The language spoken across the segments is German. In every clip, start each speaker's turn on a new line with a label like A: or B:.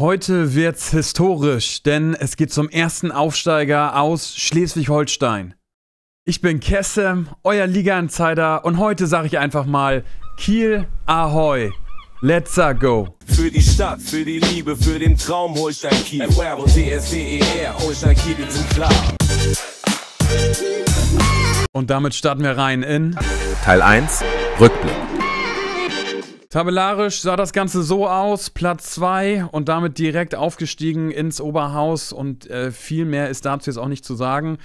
A: Heute wird's historisch, denn es geht zum ersten Aufsteiger aus Schleswig-Holstein. Ich bin Kessem, euer Liga-Insider und heute sage ich einfach mal Kiel Ahoi. Let's go. Für die Stadt, für die Liebe, für den Traum Holstein Kiel. E, Holstein Kiel, wir sind klar. Und damit starten wir rein in Teil 1, Rückblick. Tabellarisch sah das Ganze so aus, Platz 2 und damit direkt aufgestiegen ins Oberhaus und äh, viel mehr ist dazu jetzt auch nicht zu sagen.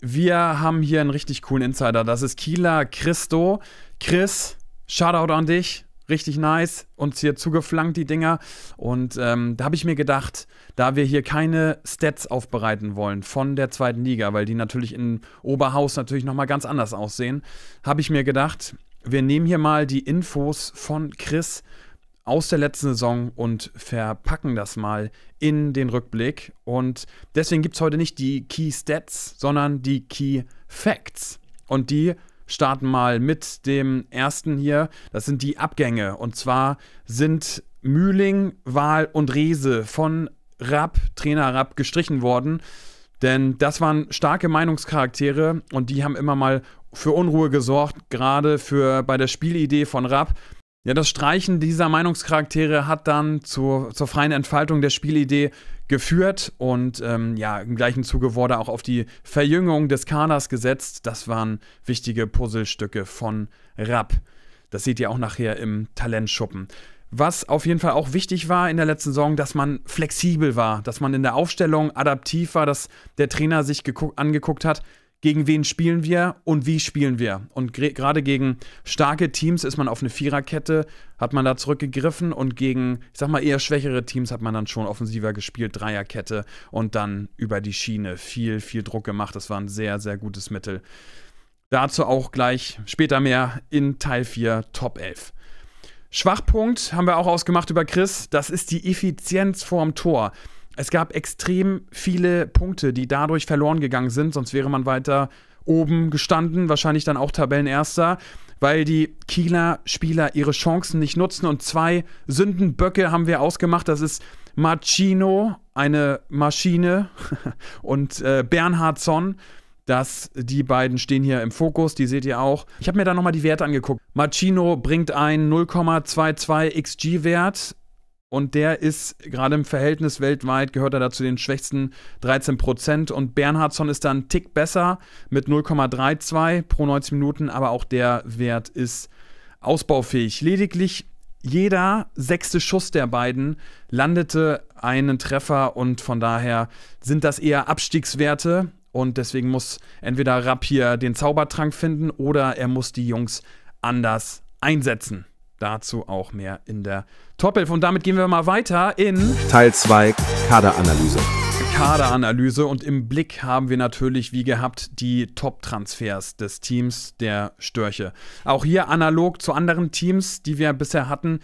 A: Wir haben hier einen richtig coolen Insider, das ist Kieler Christo. Chris, Shoutout an dich, richtig nice, uns hier zugeflankt die Dinger und ähm, da habe ich mir gedacht, da wir hier keine Stats aufbereiten wollen von der zweiten Liga, weil die natürlich im Oberhaus natürlich nochmal ganz anders aussehen, habe ich mir gedacht, wir nehmen hier mal die Infos von Chris aus der letzten Saison und verpacken das mal in den Rückblick. Und deswegen gibt es heute nicht die Key Stats, sondern die Key Facts. Und die starten mal mit dem ersten hier. Das sind die Abgänge. Und zwar sind Mühling, Wahl und Rese von Rapp, Trainer Rapp, gestrichen worden. Denn das waren starke Meinungscharaktere und die haben immer mal für Unruhe gesorgt, gerade für bei der Spielidee von Rapp. Ja, das Streichen dieser Meinungscharaktere hat dann zur, zur freien Entfaltung der Spielidee geführt und ähm, ja, im gleichen Zuge wurde auch auf die Verjüngung des Kaders gesetzt. Das waren wichtige Puzzlestücke von Rapp. Das seht ihr auch nachher im Talentschuppen. Was auf jeden Fall auch wichtig war in der letzten Saison, dass man flexibel war, dass man in der Aufstellung adaptiv war, dass der Trainer sich angeguckt hat, gegen wen spielen wir und wie spielen wir. Und gerade gegen starke Teams ist man auf eine Viererkette, hat man da zurückgegriffen und gegen, ich sag mal, eher schwächere Teams hat man dann schon offensiver gespielt, Dreierkette und dann über die Schiene viel, viel Druck gemacht. Das war ein sehr, sehr gutes Mittel. Dazu auch gleich später mehr in Teil 4 Top 11. Schwachpunkt haben wir auch ausgemacht über Chris, das ist die Effizienz vorm Tor es gab extrem viele Punkte, die dadurch verloren gegangen sind, sonst wäre man weiter oben gestanden, wahrscheinlich dann auch Tabellenerster, weil die Kieler Spieler ihre Chancen nicht nutzen und zwei Sündenböcke haben wir ausgemacht, das ist Machino, eine Maschine und äh, Bernhardsson, dass die beiden stehen hier im Fokus, die seht ihr auch. Ich habe mir da nochmal die Werte angeguckt. Machino bringt einen 0,22 XG-Wert und der ist gerade im Verhältnis weltweit, gehört er da zu den schwächsten 13 Prozent. Und Bernhardsson ist da einen Tick besser mit 0,32 pro 90 Minuten, aber auch der Wert ist ausbaufähig. Lediglich jeder sechste Schuss der beiden landete einen Treffer und von daher sind das eher Abstiegswerte. Und deswegen muss entweder Rapp hier den Zaubertrank finden oder er muss die Jungs anders einsetzen. Dazu auch mehr in der Top 11. Und damit gehen wir mal weiter in Teil 2 Kaderanalyse. Kaderanalyse und im Blick haben wir natürlich, wie gehabt, die Top-Transfers des Teams der Störche. Auch hier analog zu anderen Teams, die wir bisher hatten,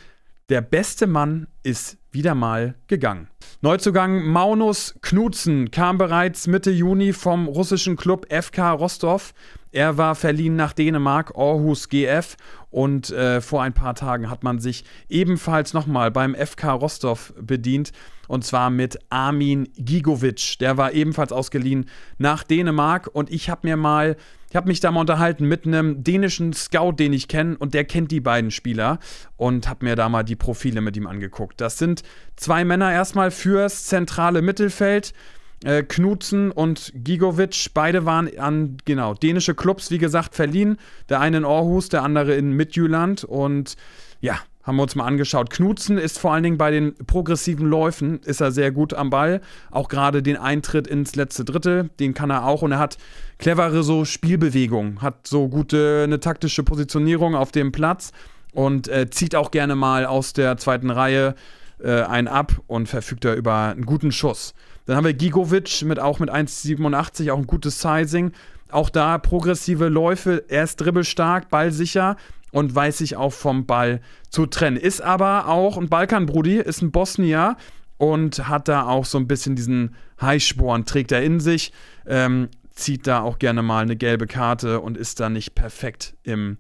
A: der beste Mann ist wieder mal gegangen. Neuzugang Maunus Knutzen kam bereits Mitte Juni vom russischen Club FK Rostov er war verliehen nach Dänemark, Aarhus GF. Und äh, vor ein paar Tagen hat man sich ebenfalls nochmal beim FK Rostov bedient. Und zwar mit Armin Gigovic. Der war ebenfalls ausgeliehen nach Dänemark. Und ich habe mir mal, ich habe mich da mal unterhalten mit einem dänischen Scout, den ich kenne. Und der kennt die beiden Spieler. Und habe mir da mal die Profile mit ihm angeguckt. Das sind zwei Männer erstmal fürs zentrale Mittelfeld. Äh, Knudsen und Gigovic, beide waren an, genau, dänische Clubs, wie gesagt, verliehen. Der eine in Aarhus, der andere in Midjylland. Und ja, haben wir uns mal angeschaut. Knudsen ist vor allen Dingen bei den progressiven Läufen, ist er sehr gut am Ball. Auch gerade den Eintritt ins letzte Drittel, den kann er auch. Und er hat clevere so Spielbewegungen, hat so gute, eine taktische Positionierung auf dem Platz und äh, zieht auch gerne mal aus der zweiten Reihe äh, einen ab und verfügt da über einen guten Schuss. Dann haben wir Gigovic mit auch mit 1,87, auch ein gutes Sizing. Auch da progressive Läufe, er ist dribbelstark, ballsicher und weiß sich auch vom Ball zu trennen. Ist aber auch ein Balkanbrudi, ist ein Bosnier und hat da auch so ein bisschen diesen Highsporn, trägt er in sich, ähm, zieht da auch gerne mal eine gelbe Karte und ist da nicht perfekt im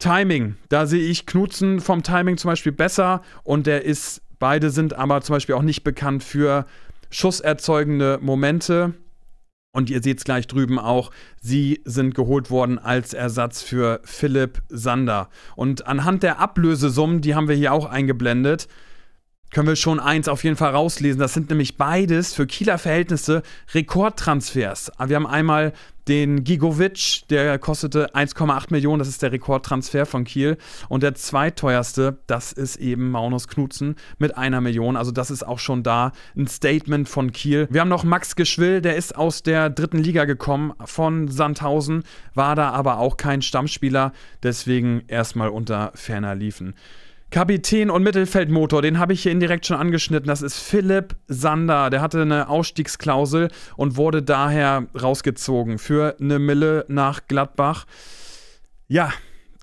A: Timing. Da sehe ich Knutzen vom Timing zum Beispiel besser und der ist, beide sind aber zum Beispiel auch nicht bekannt für schusserzeugende Momente. Und ihr seht es gleich drüben auch, sie sind geholt worden als Ersatz für Philipp Sander. Und anhand der Ablösesummen, die haben wir hier auch eingeblendet, können wir schon eins auf jeden Fall rauslesen. Das sind nämlich beides für Kieler Verhältnisse Rekordtransfers. Ah, wir haben einmal den Gigovic, der kostete 1,8 Millionen, das ist der Rekordtransfer von Kiel. Und der zweiteuerste, das ist eben Maunus Knutzen mit einer Million. Also das ist auch schon da ein Statement von Kiel. Wir haben noch Max Geschwill, der ist aus der dritten Liga gekommen von Sandhausen, war da aber auch kein Stammspieler, deswegen erstmal unter ferner liefen. Kapitän und Mittelfeldmotor, den habe ich hier indirekt schon angeschnitten. Das ist Philipp Sander. Der hatte eine Ausstiegsklausel und wurde daher rausgezogen für eine Mille nach Gladbach. Ja,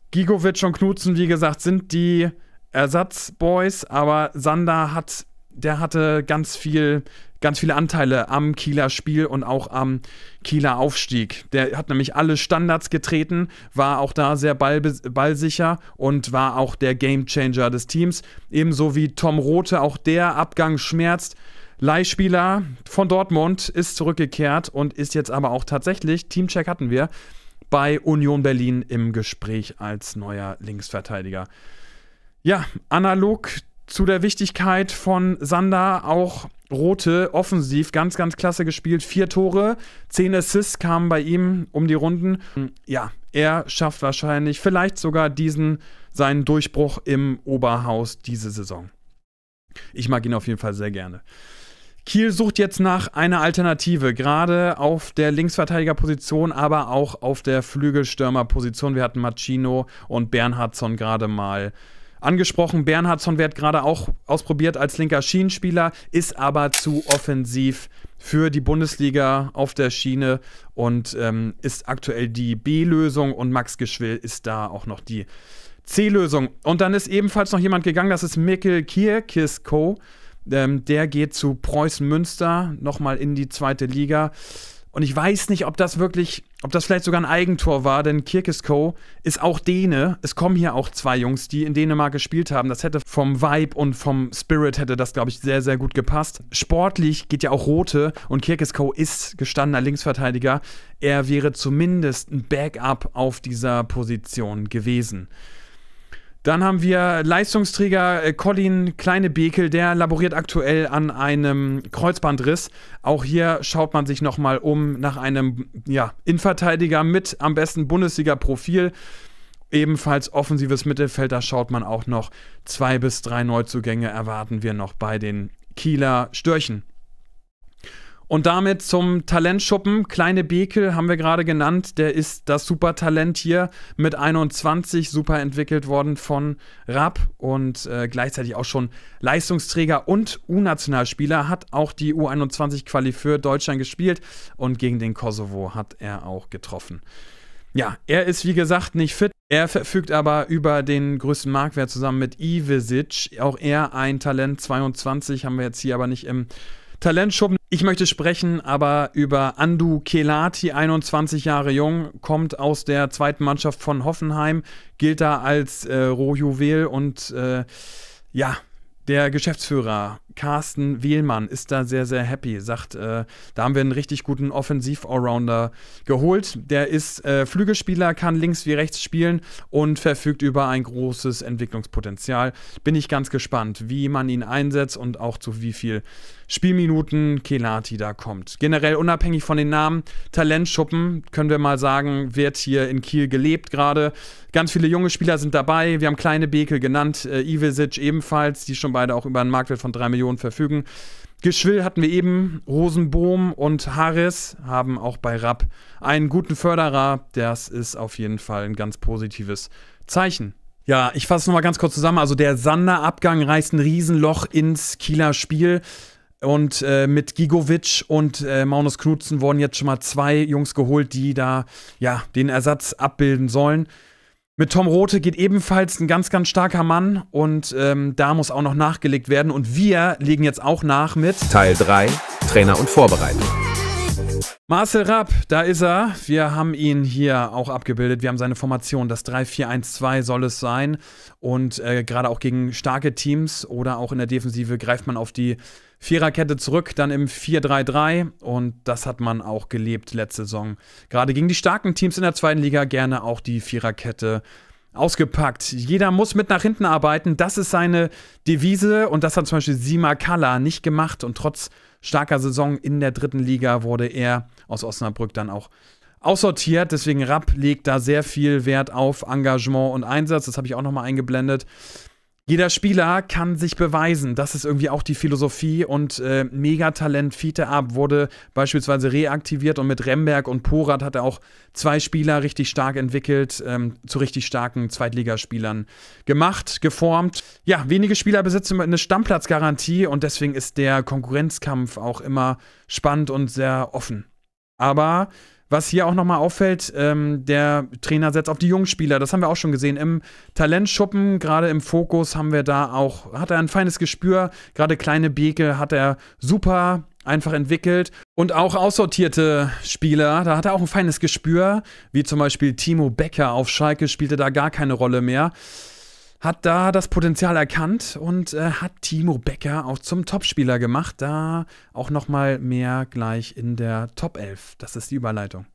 A: Gigovic und Knutzen, wie gesagt, sind die Ersatzboys, aber Sander hat, der hatte ganz viel ganz viele Anteile am Kieler Spiel und auch am Kieler Aufstieg. Der hat nämlich alle Standards getreten, war auch da sehr ball, ballsicher und war auch der Gamechanger des Teams. Ebenso wie Tom Rothe, auch der Abgang schmerzt. Leihspieler von Dortmund ist zurückgekehrt und ist jetzt aber auch tatsächlich, Teamcheck hatten wir, bei Union Berlin im Gespräch als neuer Linksverteidiger. Ja, analog zu der Wichtigkeit von Sander auch Rote, offensiv, ganz, ganz klasse gespielt. Vier Tore, zehn Assists kamen bei ihm um die Runden. Hm. Ja, er schafft wahrscheinlich vielleicht sogar diesen, seinen Durchbruch im Oberhaus diese Saison. Ich mag ihn auf jeden Fall sehr gerne. Kiel sucht jetzt nach einer Alternative, gerade auf der Linksverteidigerposition, aber auch auf der Flügelstürmerposition. Wir hatten Machino und Bernhardson gerade mal angesprochen. Bernhardsson wird gerade auch ausprobiert als linker Schienenspieler, ist aber zu offensiv für die Bundesliga auf der Schiene und ähm, ist aktuell die B-Lösung und Max Geschwill ist da auch noch die C-Lösung. Und dann ist ebenfalls noch jemand gegangen, das ist Mikkel Kierkisko. Ähm, der geht zu Preußen Münster nochmal in die zweite Liga. Und ich weiß nicht, ob das wirklich ob das vielleicht sogar ein Eigentor war, denn Kirkesko ist auch Däne. Es kommen hier auch zwei Jungs, die in Dänemark gespielt haben. Das hätte vom Vibe und vom Spirit hätte das, glaube ich, sehr, sehr gut gepasst. Sportlich geht ja auch Rote und Kirkesko ist gestandener Linksverteidiger. Er wäre zumindest ein Backup auf dieser Position gewesen. Dann haben wir Leistungsträger äh, Colin Kleine-Bekel, der laboriert aktuell an einem Kreuzbandriss. Auch hier schaut man sich nochmal um nach einem ja, Innenverteidiger mit am besten Bundesliga-Profil. Ebenfalls offensives Mittelfeld, da schaut man auch noch. Zwei bis drei Neuzugänge erwarten wir noch bei den Kieler Störchen. Und damit zum Talentschuppen. Kleine Bekel haben wir gerade genannt. Der ist das Supertalent hier mit 21 super entwickelt worden von Rapp und äh, gleichzeitig auch schon Leistungsträger und U-Nationalspieler. Hat auch die U21-Quali für Deutschland gespielt und gegen den Kosovo hat er auch getroffen. Ja, er ist wie gesagt nicht fit. Er verfügt aber über den größten Marktwert zusammen mit Ivesic. Auch er ein Talent 22 haben wir jetzt hier aber nicht im Talentschuppen. Ich möchte sprechen, aber über Andu Kelati, 21 Jahre jung, kommt aus der zweiten Mannschaft von Hoffenheim, gilt da als äh, Rohjuwel und äh, ja, der Geschäftsführer Carsten Wehlmann ist da sehr, sehr happy, sagt, äh, da haben wir einen richtig guten Offensiv-Allrounder geholt. Der ist äh, Flügelspieler, kann links wie rechts spielen und verfügt über ein großes Entwicklungspotenzial. Bin ich ganz gespannt, wie man ihn einsetzt und auch zu wie viel Spielminuten Kelati da kommt. Generell unabhängig von den Namen, Talentschuppen, können wir mal sagen, wird hier in Kiel gelebt gerade. Ganz viele junge Spieler sind dabei. Wir haben kleine Bekel genannt, äh, Ivesic ebenfalls, die schon beide auch über einen Marktwert von 3 Millionen Position verfügen. Geschwill hatten wir eben, Rosenbohm und Harris haben auch bei Rapp einen guten Förderer. Das ist auf jeden Fall ein ganz positives Zeichen. Ja, ich fasse es nochmal ganz kurz zusammen. Also der Sander-Abgang reißt ein Riesenloch ins Kieler Spiel. Und äh, mit Gigovic und äh, Maunus Knutzen wurden jetzt schon mal zwei Jungs geholt, die da ja den Ersatz abbilden sollen. Mit Tom Rote geht ebenfalls ein ganz, ganz starker Mann und ähm, da muss auch noch nachgelegt werden. Und wir legen jetzt auch nach mit Teil 3, Trainer und Vorbereitung. Marcel Rapp, da ist er. Wir haben ihn hier auch abgebildet. Wir haben seine Formation. Das 3-4-1-2 soll es sein. Und äh, gerade auch gegen starke Teams oder auch in der Defensive greift man auf die Viererkette zurück, dann im 4-3-3. Und das hat man auch gelebt letzte Saison. Gerade gegen die starken Teams in der zweiten Liga gerne auch die Viererkette ausgepackt. Jeder muss mit nach hinten arbeiten. Das ist seine Devise. Und das hat zum Beispiel Sima Kalla nicht gemacht. Und trotz starker Saison in der dritten Liga wurde er aus Osnabrück dann auch aussortiert. Deswegen Rapp legt da sehr viel Wert auf Engagement und Einsatz. Das habe ich auch nochmal eingeblendet. Jeder Spieler kann sich beweisen. Das ist irgendwie auch die Philosophie. Und äh, Megatalent Fiete Ab wurde beispielsweise reaktiviert und mit Remberg und Porat hat er auch zwei Spieler richtig stark entwickelt, ähm, zu richtig starken Zweitligaspielern gemacht, geformt. Ja, wenige Spieler besitzen eine Stammplatzgarantie und deswegen ist der Konkurrenzkampf auch immer spannend und sehr offen. Aber was hier auch nochmal auffällt, ähm, der Trainer setzt auf die jungen Spieler. Das haben wir auch schon gesehen. Im Talentschuppen, gerade im Fokus, haben wir da auch, hat er ein feines Gespür. Gerade kleine Beke hat er super einfach entwickelt. Und auch aussortierte Spieler, da hat er auch ein feines Gespür, wie zum Beispiel Timo Becker auf Schalke, spielte da gar keine Rolle mehr hat da das Potenzial erkannt und äh, hat Timo Becker auch zum Topspieler gemacht. Da auch nochmal mehr gleich in der Top 11. Das ist die Überleitung.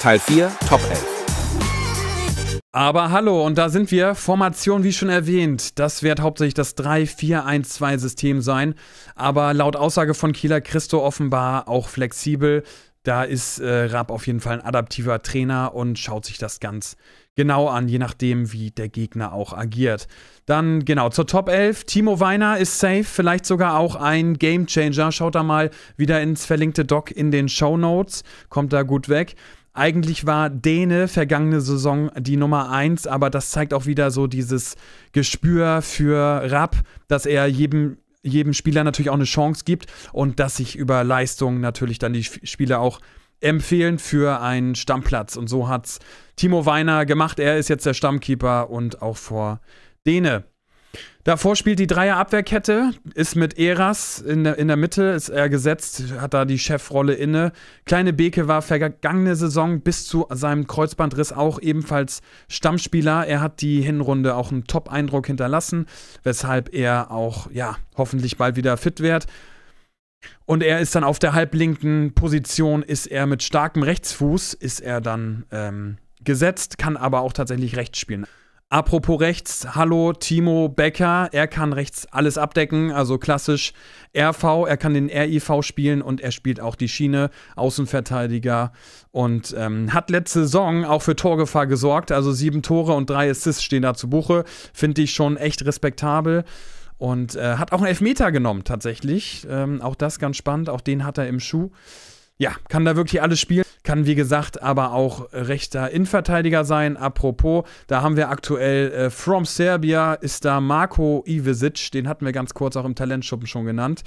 A: Teil 4, Top 11. Aber hallo, und da sind wir. Formation, wie schon erwähnt, das wird hauptsächlich das 3-4-1-2-System sein. Aber laut Aussage von Kieler Christo offenbar auch flexibel. Da ist äh, Raab auf jeden Fall ein adaptiver Trainer und schaut sich das ganz genau an, je nachdem, wie der Gegner auch agiert. Dann genau zur Top 11. Timo Weiner ist safe, vielleicht sogar auch ein Game Changer. Schaut da mal wieder ins verlinkte Doc in den Show Notes. Kommt da gut weg. Eigentlich war Däne vergangene Saison die Nummer 1, aber das zeigt auch wieder so dieses Gespür für Rapp, dass er jedem jedem Spieler natürlich auch eine Chance gibt und dass sich über Leistung natürlich dann die Spieler auch empfehlen für einen Stammplatz. Und so hat es Timo Weiner gemacht. Er ist jetzt der Stammkeeper und auch vor Dene. Davor spielt die Dreierabwehrkette, ist mit Eras in der, in der Mitte, ist er gesetzt, hat da die Chefrolle inne. Kleine Beke war vergangene Saison bis zu seinem Kreuzbandriss auch ebenfalls Stammspieler. Er hat die Hinrunde auch einen Top-Eindruck hinterlassen, weshalb er auch, ja, hoffentlich bald wieder fit wird. Und er ist dann auf der halblinken Position, ist er mit starkem Rechtsfuß, ist er dann ähm, gesetzt, kann aber auch tatsächlich rechts spielen. Apropos rechts, hallo Timo Becker, er kann rechts alles abdecken, also klassisch RV, er kann den RIV spielen und er spielt auch die Schiene, Außenverteidiger und ähm, hat letzte Saison auch für Torgefahr gesorgt, also sieben Tore und drei Assists stehen da zu Buche, finde ich schon echt respektabel. Und äh, hat auch einen Elfmeter genommen, tatsächlich. Ähm, auch das ganz spannend. Auch den hat er im Schuh. Ja, kann da wirklich alles spielen. Kann, wie gesagt, aber auch rechter Innenverteidiger sein. Apropos, da haben wir aktuell äh, From Serbia ist da Marko Ivesic. Den hatten wir ganz kurz auch im Talentschuppen schon genannt.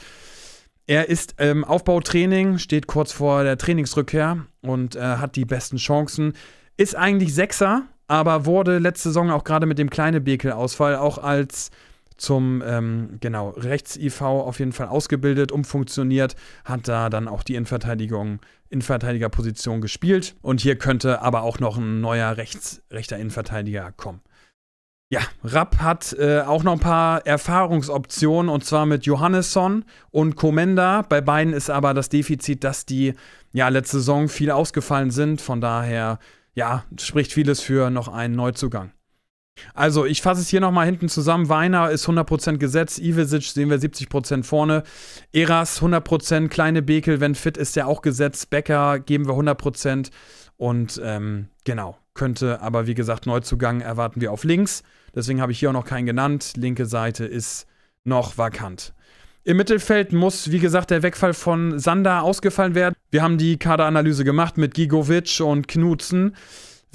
A: Er ist im Aufbautraining, steht kurz vor der Trainingsrückkehr und äh, hat die besten Chancen. Ist eigentlich Sechser, aber wurde letzte Saison auch gerade mit dem kleinen Bekel-Ausfall auch als zum ähm, genau Rechts-IV auf jeden Fall ausgebildet, umfunktioniert, hat da dann auch die Innenverteidigung, Innenverteidigerposition gespielt und hier könnte aber auch noch ein neuer Rechts, rechter Innenverteidiger kommen. Ja, Rapp hat äh, auch noch ein paar Erfahrungsoptionen und zwar mit Johannesson und Komenda. Bei beiden ist aber das Defizit, dass die ja letzte Saison viel ausgefallen sind. Von daher, ja, spricht vieles für noch einen Neuzugang. Also, ich fasse es hier nochmal hinten zusammen. Weiner ist 100% gesetzt. Ivesic sehen wir 70% vorne. Eras 100%. Kleine Bekel, wenn fit, ist der auch gesetzt. Becker geben wir 100%. Und ähm, genau, könnte aber wie gesagt, Neuzugang erwarten wir auf links. Deswegen habe ich hier auch noch keinen genannt. Linke Seite ist noch vakant. Im Mittelfeld muss, wie gesagt, der Wegfall von Sander ausgefallen werden. Wir haben die Kaderanalyse gemacht mit Gigovic und Knudsen.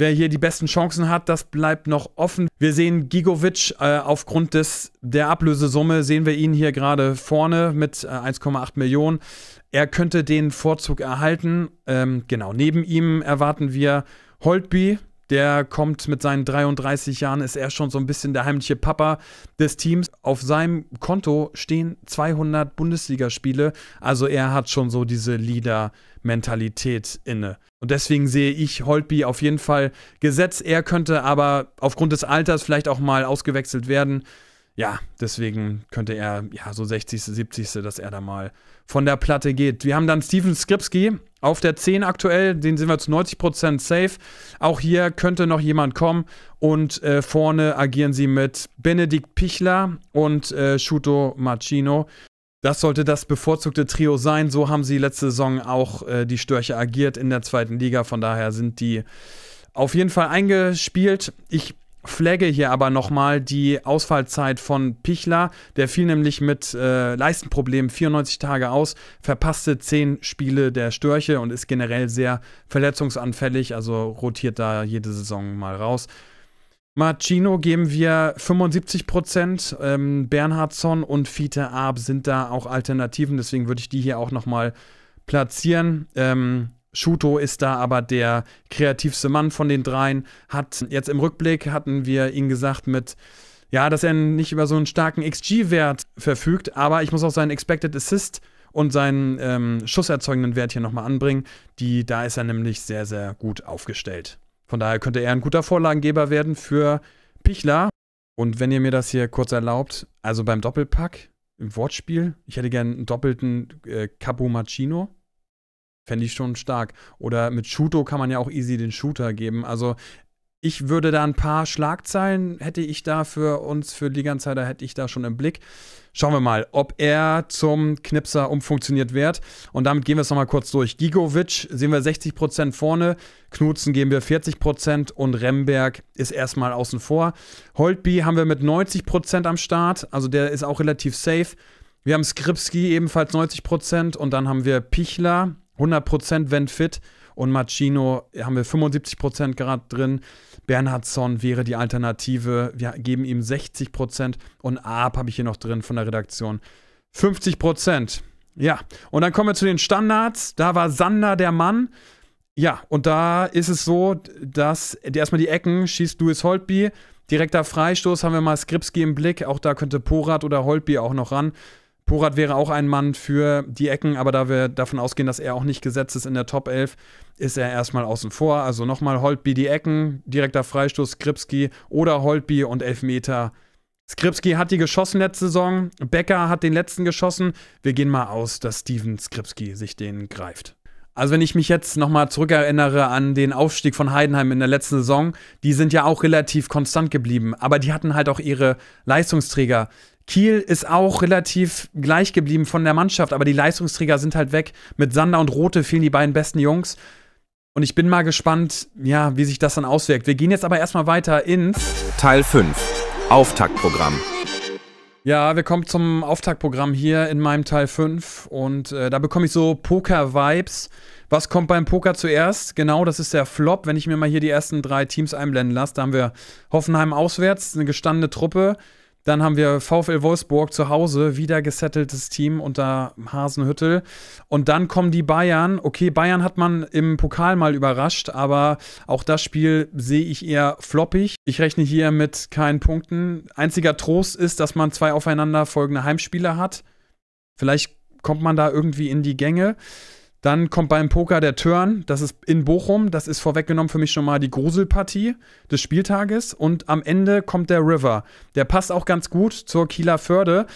A: Wer hier die besten Chancen hat, das bleibt noch offen. Wir sehen Gigovic äh, aufgrund des, der Ablösesumme, sehen wir ihn hier gerade vorne mit äh, 1,8 Millionen. Er könnte den Vorzug erhalten. Ähm, genau, neben ihm erwarten wir Holtby. Der kommt mit seinen 33 Jahren, ist er schon so ein bisschen der heimliche Papa des Teams auf seinem Konto stehen 200 Bundesligaspiele. Also er hat schon so diese Leader-Mentalität inne. Und deswegen sehe ich Holtby auf jeden Fall gesetzt. Er könnte aber aufgrund des Alters vielleicht auch mal ausgewechselt werden. Ja, deswegen könnte er, ja, so 60., 70., dass er da mal von der Platte geht. Wir haben dann Steven Skripski, auf der 10 aktuell, den sind wir zu 90% safe. Auch hier könnte noch jemand kommen. Und äh, vorne agieren sie mit Benedikt Pichler und äh, Shuto Machino. Das sollte das bevorzugte Trio sein. So haben sie letzte Saison auch äh, die Störche agiert in der zweiten Liga. Von daher sind die auf jeden Fall eingespielt. Ich flagge hier aber nochmal die Ausfallzeit von Pichler. Der fiel nämlich mit äh, Leistenproblemen 94 Tage aus, verpasste 10 Spiele der Störche und ist generell sehr verletzungsanfällig, also rotiert da jede Saison mal raus. Marcino geben wir 75 Prozent. Ähm, Bernhardsson und Fiete Arp sind da auch Alternativen, deswegen würde ich die hier auch nochmal platzieren. Ähm, Schuto ist da aber der kreativste Mann von den dreien. Hat jetzt im Rückblick hatten wir ihn gesagt mit ja, dass er nicht über so einen starken XG-Wert verfügt, aber ich muss auch seinen Expected Assist und seinen ähm, schusserzeugenden Wert hier nochmal anbringen. Die, da ist er nämlich sehr, sehr gut aufgestellt. Von daher könnte er ein guter Vorlagengeber werden für Pichler. Und wenn ihr mir das hier kurz erlaubt, also beim Doppelpack im Wortspiel, ich hätte gerne einen doppelten äh, Capo Machino. Fände ich schon stark. Oder mit Shooto kann man ja auch easy den Shooter geben. Also ich würde da ein paar Schlagzeilen, hätte ich da für uns, für Liga-Insider, hätte ich da schon im Blick. Schauen wir mal, ob er zum Knipser umfunktioniert wird. Und damit gehen wir es nochmal kurz durch. Gigovic sehen wir 60% vorne, Knutzen geben wir 40% und Remberg ist erstmal außen vor. Holtby haben wir mit 90% am Start, also der ist auch relativ safe. Wir haben Skripski ebenfalls 90% und dann haben wir Pichler 100% wenn fit. Und Machino haben wir 75% gerade drin. Bernhardsson wäre die Alternative. Wir geben ihm 60%. Und Ab habe ich hier noch drin von der Redaktion. 50%. Ja, und dann kommen wir zu den Standards. Da war Sander der Mann. Ja, und da ist es so, dass erstmal die Ecken schießt Louis Holtby. Direkter Freistoß haben wir mal Skripski im Blick. Auch da könnte Porat oder Holtby auch noch ran. Porat wäre auch ein Mann für die Ecken, aber da wir davon ausgehen, dass er auch nicht gesetzt ist in der Top 11, ist er erstmal außen vor. Also nochmal Holtby die Ecken, direkter Freistoß Skripski oder Holtby und Elfmeter. Skripski hat die geschossen letzte Saison, Becker hat den letzten geschossen. Wir gehen mal aus, dass Steven Skripski sich den greift. Also wenn ich mich jetzt nochmal zurückerinnere an den Aufstieg von Heidenheim in der letzten Saison, die sind ja auch relativ konstant geblieben, aber die hatten halt auch ihre Leistungsträger Kiel ist auch relativ gleich geblieben von der Mannschaft, aber die Leistungsträger sind halt weg. Mit Sander und Rote fehlen die beiden besten Jungs. Und ich bin mal gespannt, ja, wie sich das dann auswirkt. Wir gehen jetzt aber erstmal weiter ins Teil 5. Auftaktprogramm. Ja, wir kommen zum Auftaktprogramm hier in meinem Teil 5 und äh, da bekomme ich so Poker-Vibes. Was kommt beim Poker zuerst? Genau, das ist der Flop. Wenn ich mir mal hier die ersten drei Teams einblenden lasse, da haben wir Hoffenheim auswärts, eine gestandene Truppe. Dann haben wir VfL Wolfsburg zu Hause, wieder gesetteltes Team unter Hasenhüttel. Und dann kommen die Bayern. Okay, Bayern hat man im Pokal mal überrascht, aber auch das Spiel sehe ich eher floppig. Ich rechne hier mit keinen Punkten. Einziger Trost ist, dass man zwei aufeinanderfolgende Heimspiele hat. Vielleicht kommt man da irgendwie in die Gänge. Dann kommt beim Poker der Turn, das ist in Bochum, das ist vorweggenommen für mich schon mal die Gruselpartie des Spieltages. Und am Ende kommt der River. Der passt auch ganz gut zur Kieler Förde.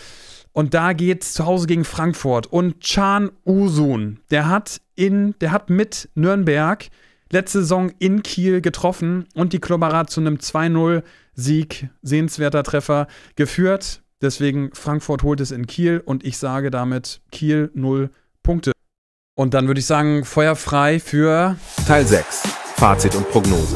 A: Und da geht es zu Hause gegen Frankfurt. Und Chan Usun, der hat in, der hat mit Nürnberg letzte Saison in Kiel getroffen und die Klubberat zu einem 2-0-Sieg, sehenswerter Treffer, geführt. Deswegen Frankfurt holt es in Kiel und ich sage damit Kiel 0 Punkte. Und dann würde ich sagen, Feuer frei für Teil 6. Fazit und Prognose.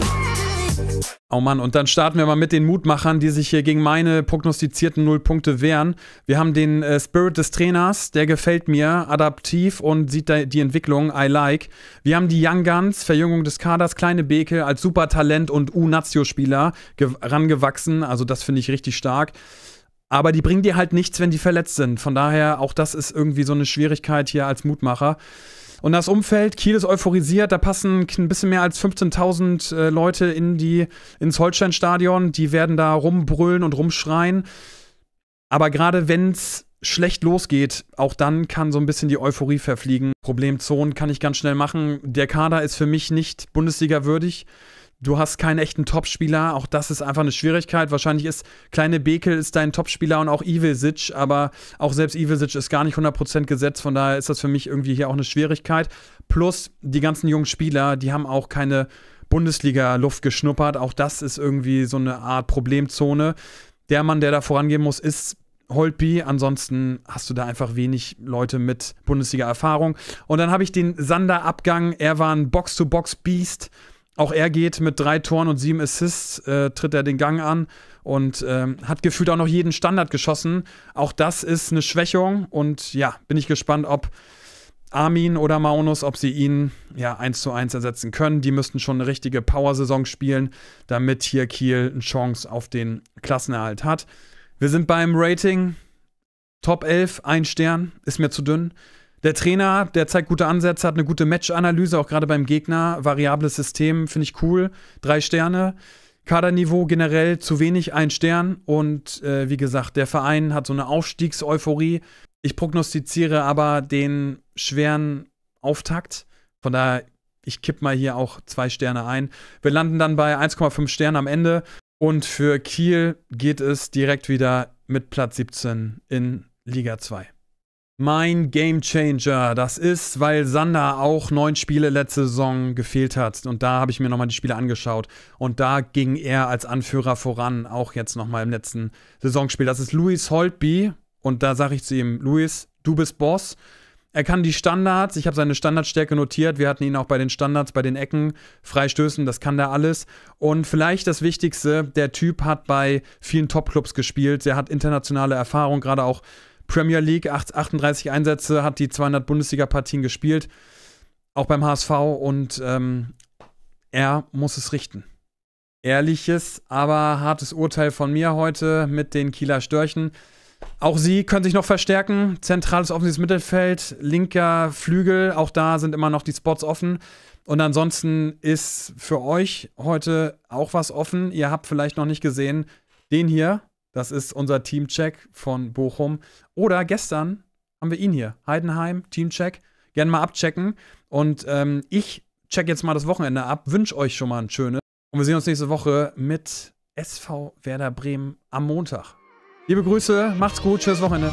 A: Oh Mann, und dann starten wir mal mit den Mutmachern, die sich hier gegen meine prognostizierten Nullpunkte wehren. Wir haben den äh, Spirit des Trainers, der gefällt mir, adaptiv und sieht die Entwicklung, I like. Wir haben die Young Guns, Verjüngung des Kaders, Kleine Beke als Supertalent und U-Nazio-Spieler rangewachsen, also das finde ich richtig stark. Aber die bringen dir halt nichts, wenn die verletzt sind. Von daher, auch das ist irgendwie so eine Schwierigkeit hier als Mutmacher. Und das Umfeld, Kiel ist euphorisiert, da passen ein bisschen mehr als 15.000 äh, Leute in die, ins Holsteinstadion, die werden da rumbrüllen und rumschreien. Aber gerade wenn es schlecht losgeht, auch dann kann so ein bisschen die Euphorie verfliegen. Problemzonen kann ich ganz schnell machen. Der Kader ist für mich nicht Bundesliga würdig. Du hast keinen echten Topspieler, auch das ist einfach eine Schwierigkeit. Wahrscheinlich ist Kleine Bekel ist dein Topspieler und auch Ivesic, aber auch selbst Ivesic ist gar nicht 100% gesetzt, von daher ist das für mich irgendwie hier auch eine Schwierigkeit. Plus die ganzen jungen Spieler, die haben auch keine Bundesliga-Luft geschnuppert, auch das ist irgendwie so eine Art Problemzone. Der Mann, der da vorangehen muss, ist Holpi. Ansonsten hast du da einfach wenig Leute mit Bundesliga-Erfahrung. Und dann habe ich den Sander-Abgang. Er war ein Box-to-Box-Beast. box to box beast auch er geht mit drei Toren und sieben Assists, äh, tritt er den Gang an und ähm, hat gefühlt auch noch jeden Standard geschossen. Auch das ist eine Schwächung und ja, bin ich gespannt, ob Armin oder Maunus, ob sie ihn ja 1 zu 1 ersetzen können. Die müssten schon eine richtige Power-Saison spielen, damit hier Kiel eine Chance auf den Klassenerhalt hat. Wir sind beim Rating. Top 11, ein Stern, ist mir zu dünn. Der Trainer, der zeigt gute Ansätze, hat eine gute Match-Analyse, auch gerade beim Gegner. Variables System, finde ich cool. Drei Sterne. Kaderniveau generell zu wenig, ein Stern. Und äh, wie gesagt, der Verein hat so eine Aufstiegseuphorie. Ich prognostiziere aber den schweren Auftakt. Von daher, ich kipp mal hier auch zwei Sterne ein. Wir landen dann bei 1,5 Sternen am Ende. Und für Kiel geht es direkt wieder mit Platz 17 in Liga 2. Mein Gamechanger, das ist, weil Sander auch neun Spiele letzte Saison gefehlt hat. Und da habe ich mir nochmal die Spiele angeschaut. Und da ging er als Anführer voran, auch jetzt nochmal im letzten Saisonspiel. Das ist Luis Holtby. Und da sage ich zu ihm, Luis, du bist Boss. Er kann die Standards, ich habe seine Standardstärke notiert, wir hatten ihn auch bei den Standards, bei den Ecken, Freistößen, das kann der alles. Und vielleicht das Wichtigste, der Typ hat bei vielen Top-Clubs gespielt, er hat internationale Erfahrung, gerade auch Premier League, 38 Einsätze, hat die 200 Bundesliga-Partien gespielt, auch beim HSV und ähm, er muss es richten. Ehrliches, aber hartes Urteil von mir heute mit den Kieler Störchen. Auch sie können sich noch verstärken. Zentrales offensives Mittelfeld, linker Flügel, auch da sind immer noch die Spots offen. Und ansonsten ist für euch heute auch was offen. Ihr habt vielleicht noch nicht gesehen, den hier, das ist unser Teamcheck von Bochum. Oder gestern haben wir ihn hier, Heidenheim, Teamcheck. Gerne mal abchecken. Und ähm, ich check jetzt mal das Wochenende ab, wünsche euch schon mal ein schönes. Und wir sehen uns nächste Woche mit SV Werder Bremen am Montag. Liebe Grüße, macht's gut, schönes Wochenende.